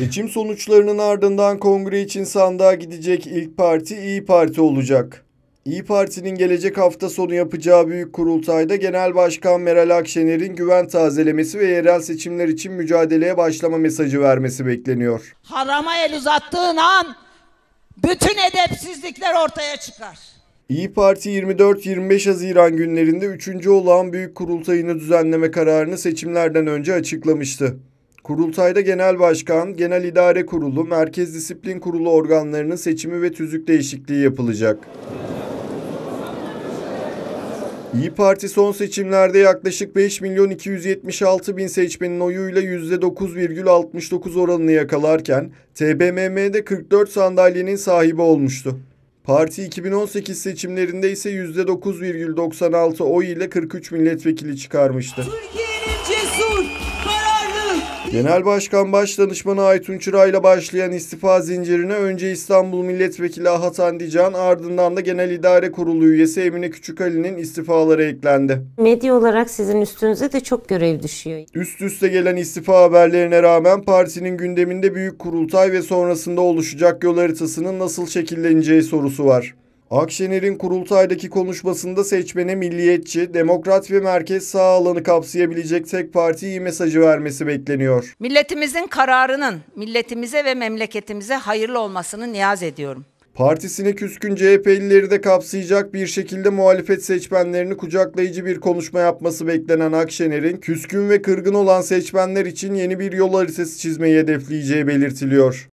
Seçim sonuçlarının ardından kongre için sandığa gidecek ilk parti İyi Parti olacak. İyi Parti'nin gelecek hafta sonu yapacağı büyük kurultayda Genel Başkan Meral Akşener'in güven tazelemesi ve yerel seçimler için mücadeleye başlama mesajı vermesi bekleniyor. Harama el uzattığın an bütün edepsizlikler ortaya çıkar. İyi Parti 24-25 Haziran günlerinde 3. olağan büyük kurultayını düzenleme kararını seçimlerden önce açıklamıştı. Kurultayda Genel Başkan, Genel idare Kurulu, Merkez Disiplin Kurulu organlarının seçimi ve tüzük değişikliği yapılacak. İyi Parti son seçimlerde yaklaşık 5 milyon 276 bin seçmenin oyuyla %9,69 oranını yakalarken TBMM'de 44 sandalyenin sahibi olmuştu. Parti 2018 seçimlerinde ise %9,96 oy ile 43 milletvekili çıkarmıştı. Türkiye'nin cesur, Genel Başkan Başdanışmanı Aytun ile başlayan istifa zincirine önce İstanbul Milletvekili Ahat Andican, ardından da Genel İdare Kurulu üyesi Emine Küçükali'nin istifaları eklendi. Medya olarak sizin üstünüze de çok görev düşüyor. Üst üste gelen istifa haberlerine rağmen partinin gündeminde büyük kurultay ve sonrasında oluşacak yol haritasının nasıl şekilleneceği sorusu var. Akşener'in kurultaydaki konuşmasında seçmene milliyetçi, demokrat ve merkez sağ alanı kapsayabilecek tek partiyi mesajı vermesi bekleniyor. Milletimizin kararının milletimize ve memleketimize hayırlı olmasını niyaz ediyorum. Partisine küskün CHP'lileri de kapsayacak bir şekilde muhalefet seçmenlerini kucaklayıcı bir konuşma yapması beklenen Akşener'in küskün ve kırgın olan seçmenler için yeni bir yol haritası çizmeyi hedefleyeceği belirtiliyor.